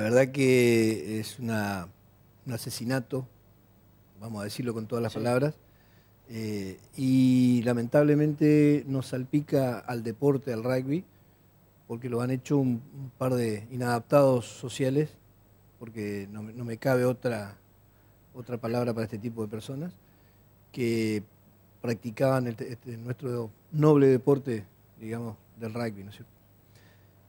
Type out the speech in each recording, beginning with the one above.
La verdad que es un asesinato, vamos a decirlo con todas las palabras, eh, y lamentablemente nos salpica al deporte, al rugby, porque lo han hecho un, par de inadaptados sociales, porque no, me cabe otra, otra palabra para este tipo de personas, que practicaban este nuestro noble deporte, digamos, del rugby, ¿no es cierto?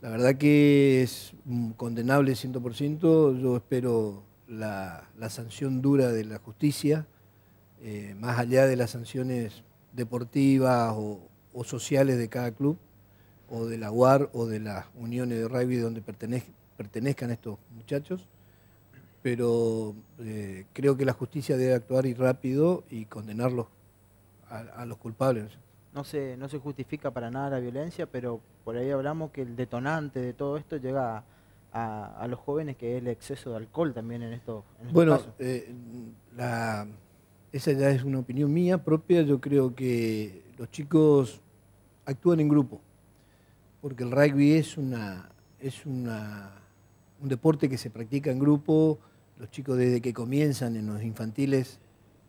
La verdad que es condenable 100%. Yo espero la, sanción dura de la justicia, eh, más allá de las sanciones deportivas o, sociales de cada club, o de la UAR o de las uniones de rugby donde pertenezcan estos muchachos. Pero eh, creo que la justicia debe actuar y rápido y condenarlos a los culpables no se, no se justifica para nada la violencia, pero por ahí hablamos que el detonante de todo esto llega a, los jóvenes, que es el exceso de alcohol también en estos bueno, eh, esa ya es una opinión mía propia. Yo creo que los chicos actúan en grupo, porque el rugby es, una, es una, un deporte que se practica en grupo. Los chicos desde que comienzan en los infantiles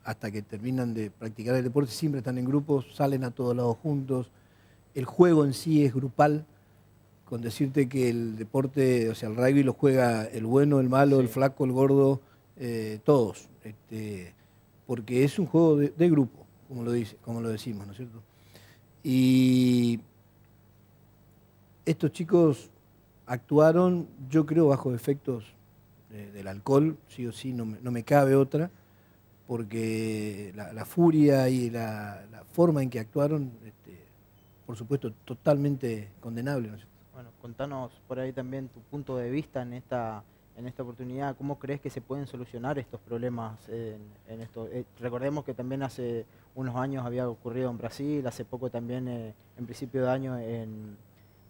hasta que terminan de practicar el deporte, siempre están en grupos, salen a todos lados juntos. El juego en sí es grupal, con decirte que el deporte, o sea, el rugby lo juega el bueno, el malo, el flaco, el gordo, eh, todos. Este, porque es un juego de, grupo, como lo, dice, como lo decimos, ¿no es cierto? Y estos chicos actuaron, yo creo, bajo efectos eh, del alcohol, sí o sí, no me cabe otra porque la, furia y la, forma en que actuaron, este, por supuesto, totalmente condenable. Bueno, contanos por ahí también tu punto de vista en esta en esta oportunidad, ¿cómo crees que se pueden solucionar estos problemas en, esto? Eh, recordemos que también hace unos años había ocurrido en Brasil, hace poco también eh, en principio de año en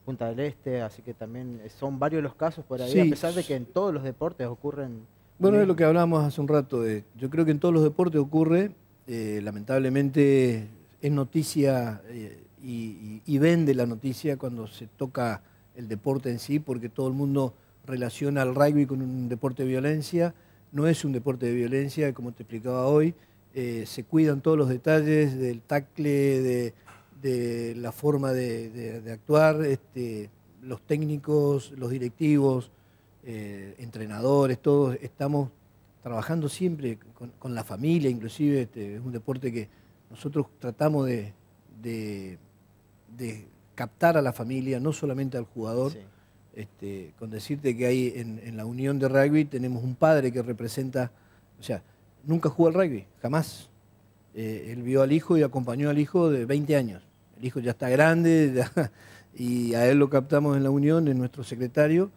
Punta del Este, así que también eh, son varios los casos por ahí, a pesar de que en todos los deportes ocurren bueno, es lo que hablábamos hace un rato. yo creo que en todos los deportes ocurre, eh, lamentablemente es noticia eh, y, vende la noticia cuando se toca el deporte en sí, porque todo el mundo relaciona al rugby con un deporte de violencia. No es un deporte de violencia, como te explicaba hoy. Eh, se cuidan todos los detalles del tacle, de, la forma de, actuar, este, los técnicos, los directivos. Eh, entrenadores, todos estamos trabajando siempre con, la familia, inclusive este, es un deporte que nosotros tratamos de, captar a la familia, no solamente al jugador. Este, con decirte que ahí en, la unión de rugby tenemos un padre que representa, o sea, nunca jugó al rugby, jamás. Eh, él vio al hijo y acompañó al hijo de 20 años. El hijo ya está grande y a él lo captamos en la unión en nuestro secretario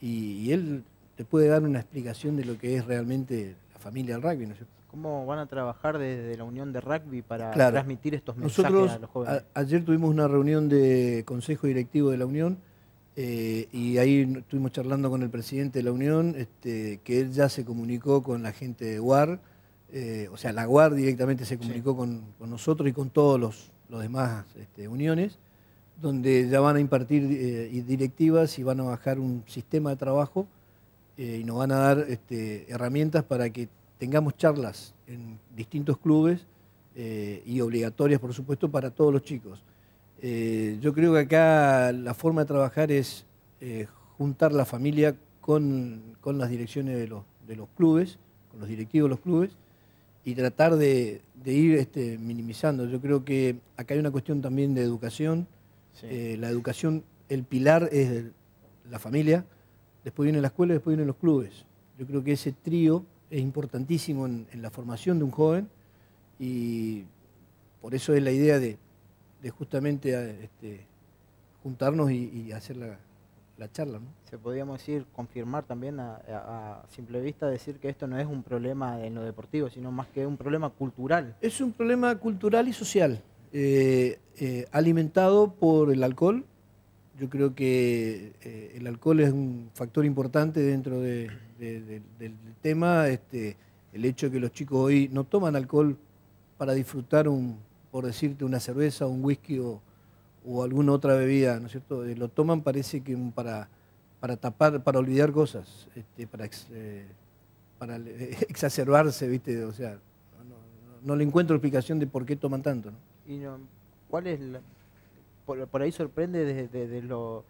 y, él te puede dar una explicación de lo que es realmente la familia del rugby. ¿Cómo van a trabajar desde la Unión de Rugby para transmitir estos mensajes a los jóvenes? ayer tuvimos una reunión de Consejo Directivo de la Unión eh, y ahí estuvimos charlando con el presidente de la Unión, este, que él ya se comunicó con la gente de UAR, eh, o sea, la UAR directamente se comunicó con, nosotros y con todos los, demás este, uniones donde ya van a impartir eh, directivas y van a bajar un sistema de trabajo eh, y nos van a dar este, herramientas para que tengamos charlas en distintos clubes eh, y obligatorias, por supuesto, para todos los chicos. yo creo que acá la forma de trabajar es juntar la familia con, las direcciones de los, clubes, con los directivos de los clubes, y tratar de, ir este, minimizando. Yo creo que acá hay una cuestión también de educación eh, la educación, el pilar es la familia, después viene la escuela, después vienen los clubes. Yo creo que ese trío es importantísimo en, la formación de un joven y por eso es la idea de, justamente este, juntarnos y, hacer la, charla. Se podríamos decir, confirmar también a, simple vista, decir que esto no es un problema en lo deportivo, sino más que un problema cultural. Es un problema cultural y social. Eh, eh, alimentado por el alcohol. Yo creo que eh, el alcohol es un factor importante dentro del tema. Este, el hecho de que los chicos hoy no toman alcohol para disfrutar, un, por decirte, una cerveza, un whisky o, alguna otra bebida, ¿no es cierto? lo toman parece que para, para tapar, para olvidar cosas, este, para, para exacerbarse, ¿viste? O sea, no, no le encuentro explicación de por qué toman tanto, ¿no? Y no, ¿Cuál es por, ahí sorprende desde, lo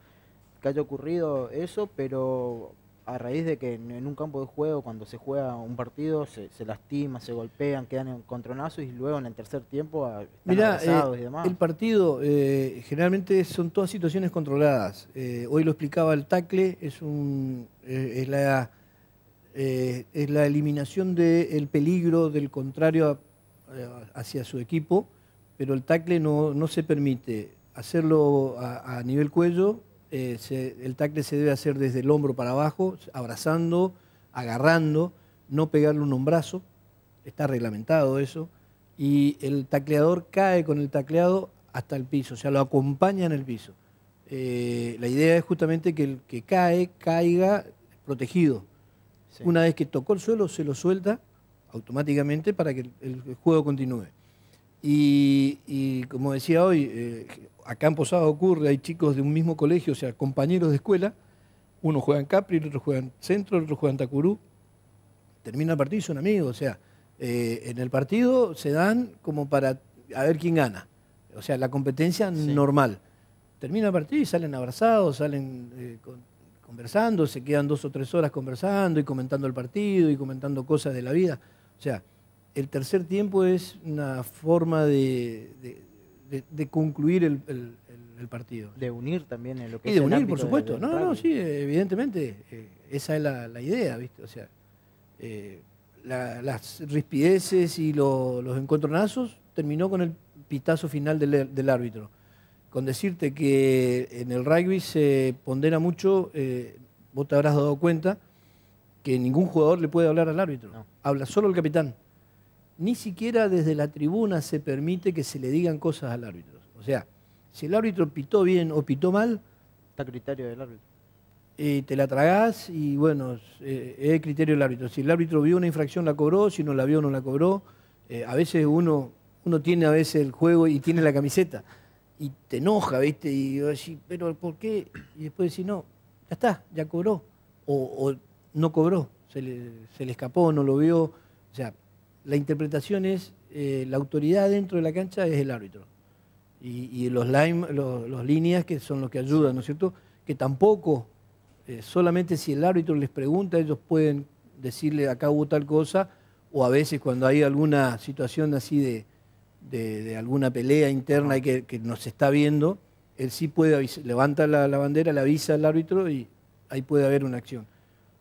que haya ocurrido eso, pero a raíz de que en, un campo de juego, cuando se juega un partido, se, se lastima, se golpean, quedan en contronazos y luego en el tercer tiempo ah, están eh, y demás. El partido eh, generalmente son todas situaciones controladas. Eh, hoy lo explicaba el tacle, es un es la es la eliminación del peligro del contrario hacia su equipo pero el tacle no, se permite hacerlo a, nivel cuello, eh, el tacle se debe hacer desde el hombro para abajo, abrazando, agarrando, no pegarle un hombrazo, está reglamentado eso, y el tacleador cae con el tacleado hasta el piso, o sea, lo acompaña en el piso. Eh, la idea es justamente que el que cae caiga protegido. Una vez que tocó el suelo, se lo suelta automáticamente para que el juego continúe. Y, como decía hoy, eh, acá en Posada ocurre, hay chicos de un mismo colegio, o sea, compañeros de escuela, uno juega en Capri, el otro juega en Centro, el otro juega en Tacurú, termina el partido y son amigos, o sea, eh, en el partido se dan como para a ver quién gana, o sea, la competencia normal. Termina el partido y salen abrazados, salen eh, conversando, se quedan dos o tres horas conversando y comentando el partido y comentando cosas de la vida, o sea, el tercer tiempo es una forma de, concluir el, partido. De unir también en lo que y de unir, por supuesto. no, no, sí, evidentemente. Eh, esa es la, idea, ¿viste? O sea, eh, las rispideces y los encontronazos terminó con el pitazo final del, árbitro. Con decirte que en el rugby se pondera mucho, eh, vos te habrás dado cuenta, que ningún jugador le puede hablar al árbitro. Habla solo el capitán ni siquiera desde la tribuna se permite que se le digan cosas al árbitro. O sea, si el árbitro pitó bien o pitó mal... Está criterio del árbitro. Eh, te la tragás y bueno, eh, es criterio del árbitro. Si el árbitro vio una infracción, la cobró, si no la vio, no la cobró. Eh, a veces uno, tiene a veces el juego y tiene la camiseta y te enoja, ¿viste? Y decís, pero ¿por qué? Y después decís, no, ya está, ya cobró. O, no cobró, se le, se le escapó, no lo vio. O sea, la interpretación es, eh, la autoridad dentro de la cancha es el árbitro. Y, los, line, los, líneas que son los que ayudan, ¿no es cierto? Que tampoco, eh, solamente si el árbitro les pregunta, ellos pueden decirle acá hubo tal cosa, o a veces cuando hay alguna situación así de, de, alguna pelea interna que, nos está viendo, él sí puede levanta la, la bandera, le avisa al árbitro y ahí puede haber una acción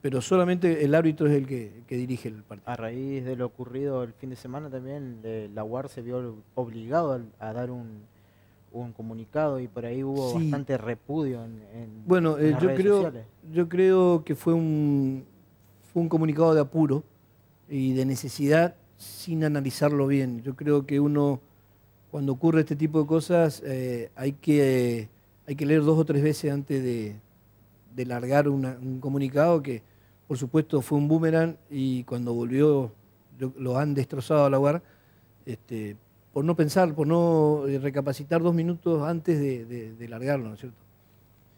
pero solamente el árbitro es el que, dirige el partido. A raíz de lo ocurrido el fin de semana también, la UAR se vio obligado a, dar un, comunicado y por ahí hubo bastante repudio en, en Bueno, eh, las yo, creo, yo creo que fue un, fue un comunicado de apuro y de necesidad sin analizarlo bien. Yo creo que uno, cuando ocurre este tipo de cosas, eh, hay, que, hay que leer dos o tres veces antes de, de largar un comunicado que por supuesto, fue un boomerang y cuando volvió lo, han destrozado al la Este, por no pensar, por no eh, recapacitar dos minutos antes de, largarlo, ¿no es cierto?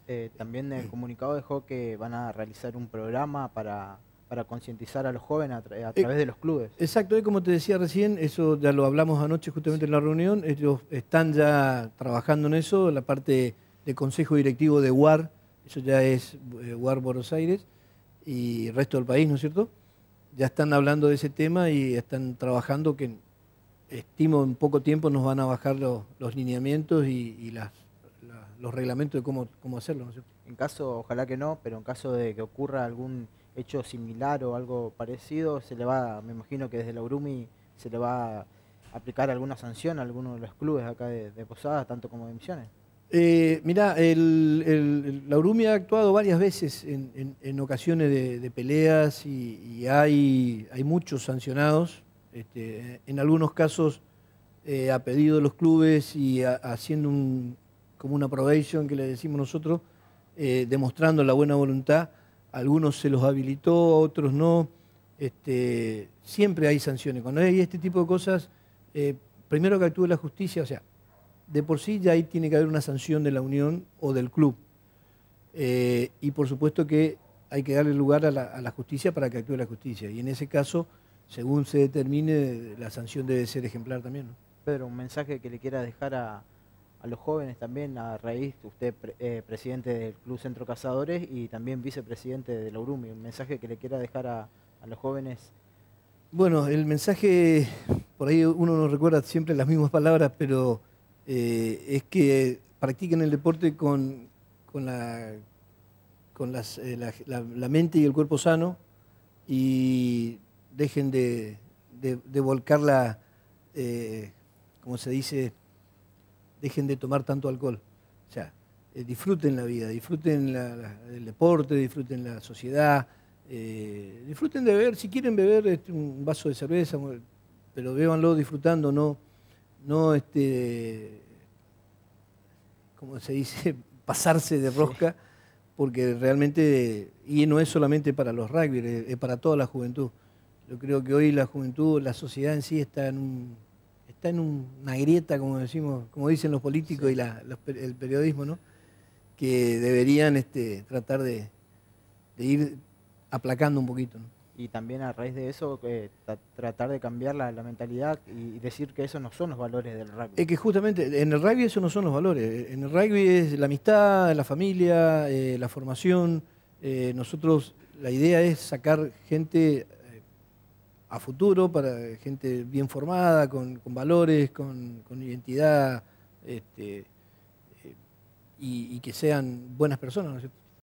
Eh, también el comunicado dejó que van a realizar un programa para, concientizar a los jóvenes a, eh, través de los clubes. Exacto, y como te decía recién, eso ya lo hablamos anoche justamente en la reunión, ellos están ya trabajando en eso, la parte de consejo directivo de UAR, eso ya es War UAR Buenos Aires, y el resto del país, ¿no es cierto? Ya están hablando de ese tema y están trabajando que estimo en poco tiempo nos van a bajar los, lineamientos y, las, los reglamentos de cómo, hacerlo, En caso, ojalá que no, pero en caso de que ocurra algún hecho similar o algo parecido, se le va, me imagino que desde la URUMI se le va a aplicar alguna sanción a alguno de los clubes acá de, de Posadas, tanto como de Misiones. Eh, mirá, la Urumia ha actuado varias veces en, ocasiones de, peleas y, hay, muchos sancionados. Este, en algunos casos eh, ha a pedido los clubes y haciendo como una probation que le decimos nosotros, eh, demostrando la buena voluntad. algunos se los habilitó, otros no. Este, siempre hay sanciones. Cuando hay este tipo de cosas, primero que actúe la justicia, o sea, de por sí ya ahí tiene que haber una sanción de la Unión o del club. Eh, y por supuesto que hay que darle lugar a la, justicia para que actúe la justicia. Y en ese caso, según se determine, la sanción debe ser ejemplar también. Pedro, un mensaje que le quiera dejar a, los jóvenes también, a raíz, usted eh, presidente del Club Centro Cazadores y también vicepresidente de la Urumi, un mensaje que le quiera dejar a, a los jóvenes. Bueno, el mensaje, por ahí uno nos recuerda siempre las mismas palabras, pero eh, es que practiquen el deporte con, la, con eh, la, mente y el cuerpo sano y dejen de, de, volcar la, eh, como se dice, dejen de tomar tanto alcohol. O sea, disfruten la vida, disfruten el deporte, disfruten la sociedad, disfruten de beber, si quieren beber este, un vaso de cerveza, pero bébanlo disfrutando, no no este, como se dice, pasarse de rosca, porque realmente, y no es solamente para los rugby, es para toda la juventud. Yo creo que hoy la juventud, la sociedad en sí está en, está en una grieta, como decimos, como dicen los políticos y el periodismo, ¿no? que deberían este, tratar de, de ir aplacando un poquito. ¿no? y también a raíz de eso eh, tratar de cambiar la, mentalidad y decir que esos no son los valores del rugby. Es que justamente en el rugby esos no son los valores. Eh, en el rugby es la amistad, la familia, eh, la formación. nosotros la idea es sacar gente a futuro, para gente bien formada, con, valores, con, identidad este, y, y que sean buenas personas, ¿no